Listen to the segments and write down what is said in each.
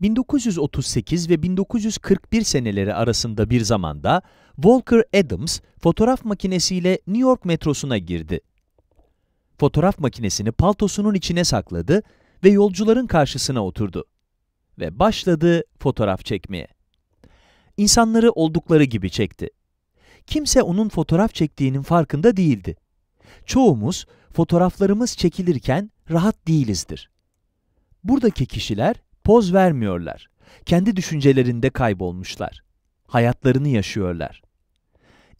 1938 ve 1941 seneleri arasında bir zamanda Walker Adams fotoğraf makinesiyle New York metrosuna girdi. Fotoğraf makinesini paltosunun içine sakladı ve yolcuların karşısına oturdu ve başladı fotoğraf çekmeye. İnsanları oldukları gibi çekti. Kimse onun fotoğraf çektiğinin farkında değildi. Çoğumuz fotoğraflarımız çekilirken rahat değilizdir. Buradaki kişiler poz vermiyorlar. Kendi düşüncelerinde kaybolmuşlar. Hayatlarını yaşıyorlar.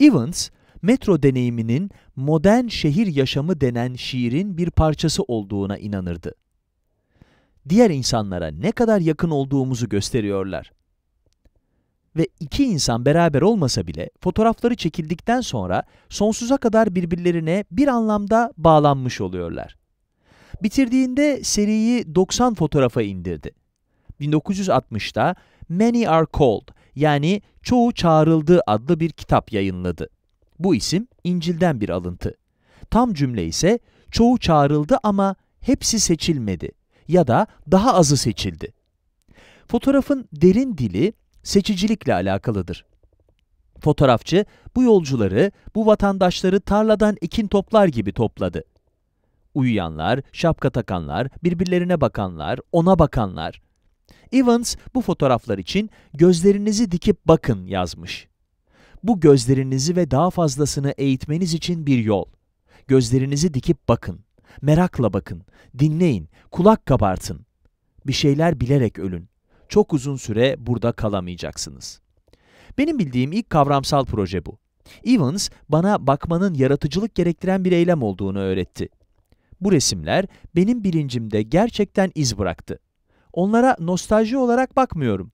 Evans, metro deneyiminin modern şehir yaşamı denen şiirin bir parçası olduğuna inanırdı. Diğer insanlara ne kadar yakın olduğumuzu gösteriyorlar. Ve iki insan beraber olmasa bile fotoğrafları çekildikten sonra sonsuza kadar birbirlerine bir anlamda bağlanmış oluyorlar. Bitirdiğinde seriyi 90 fotoğrafa indirdi. 1960'da Many Are Called yani Çoğu Çağrıldı adlı bir kitap yayınladı. Bu isim İncil'den bir alıntı. Tam cümle ise çoğu çağrıldı ama hepsi seçilmedi ya da daha azı seçildi. Fotoğrafın derin dili seçicilikle alakalıdır. Fotoğrafçı bu yolcuları, bu vatandaşları tarladan ekin toplar gibi topladı. Uyuyanlar, şapka takanlar, birbirlerine bakanlar, ona bakanlar. Evans bu fotoğraflar için gözlerinizi dikip bakın yazmış. Bu gözlerinizi ve daha fazlasını eğitmeniz için bir yol. Gözlerinizi dikip bakın, merakla bakın, dinleyin, kulak kabartın. Bir şeyler bilerek ölün. Çok uzun süre burada kalamayacaksınız. Benim bildiğim ilk kavramsal proje bu. Evans bana bakmanın yaratıcılık gerektiren bir eylem olduğunu öğretti. Bu resimler benim bilincimde gerçekten iz bıraktı. Onlara nostalji olarak bakmıyorum.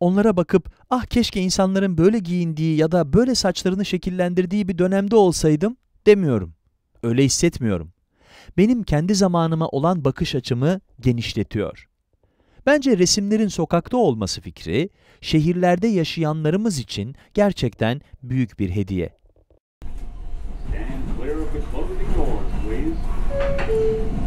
Onlara bakıp ah keşke insanların böyle giyindiği ya da böyle saçlarını şekillendirdiği bir dönemde olsaydım demiyorum. Öyle hissetmiyorum. Benim kendi zamanıma olan bakış açımı genişletiyor. Bence resimlerin sokakta olması fikri, şehirlerde yaşayanlarımız için gerçekten büyük bir hediye. Stand clear of the closing doors, please.